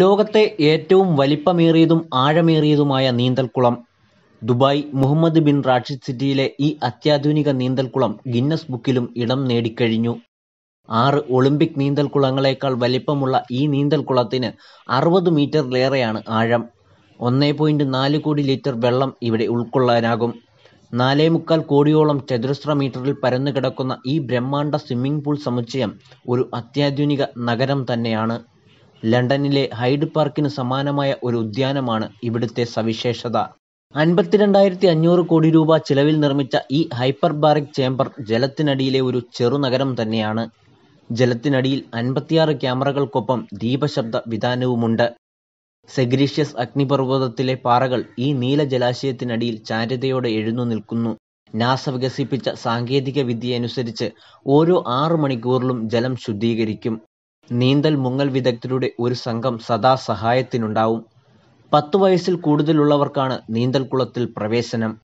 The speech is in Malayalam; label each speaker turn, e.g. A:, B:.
A: ലോകത്തെ ഏറ്റവും വലിപ്പമേറിയതും ആഴമേറിയതുമായ നീന്തൽക്കുളം ദുബായ് മുഹമ്മദ് ബിൻ റാഷിദ് സിറ്റിയിലെ ഈ അത്യാധുനിക നീന്തൽക്കുളം ഗിന്നസ് ബുക്കിലും ഇടം നേടിക്കഴിഞ്ഞു. ആറ് ഒളിമ്പിക് നീന്തൽക്കുളങ്ങളെക്കാൾ വലിപ്പമുള്ള ഈ നീന്തൽക്കുളത്തിന് അറുപത് മീറ്ററിലേറെയാണ് ആഴം. ഒന്നേ പോയിന്റ് നാല് കോടി ലിറ്റർ വെള്ളം ഇവിടെ ഉൾക്കൊള്ളാനാകും. മുക്കാൽ കോടിയോളം ചതുരശ്ര മീറ്ററിൽ കിടക്കുന്ന ഈ ബ്രഹ്മാണ്ഡ സ്വിമ്മിംഗ് പൂൾ സമുച്ചയം ഒരു അത്യാധുനിക നഗരം തന്നെയാണ്. ലണ്ടനിലെ ഹൈഡ് പാർക്കിന് സമാനമായ ഒരു ഉദ്യാനമാണ് ഇവിടുത്തെ സവിശേഷത അൻപത്തിരണ്ടായിരത്തി അഞ്ഞൂറ് കോടി രൂപ ചിലവിൽ നിർമ്മിച്ച ഈ ഹൈപ്പർബാറിക് ചേംബർ ജലത്തിനടിയിലെ ഒരു ചെറുനഗരം തന്നെയാണ് ജലത്തിനടിയിൽ അൻപത്തിയാറ് ക്യാമറകൾക്കൊപ്പം ദീപശബ്ദ വിധാനവുമുണ്ട് സെഗ്രീഷ്യസ് അഗ്നിപർവ്വതത്തിലെ പാറകൾ ഈ നീല ജലാശയത്തിനടിയിൽ ചാരിതയോടെ എഴുന്നു നിൽക്കുന്നു നാസ വികസിപ്പിച്ച സാങ്കേതിക വിദ്യയനുസരിച്ച് ഓരോ ആറു മണിക്കൂറിലും ജലം ശുദ്ധീകരിക്കും നീന്തൽ മുങ്ങൽ വിദഗ്ധരുടെ ഒരു സംഘം സദാ സഹായത്തിനുണ്ടാവും. പത്തു വയസ്സിൽ കൂടുതലുള്ളവർക്കാണ് നീന്തൽക്കുളത്തിൽ പ്രവേശനം.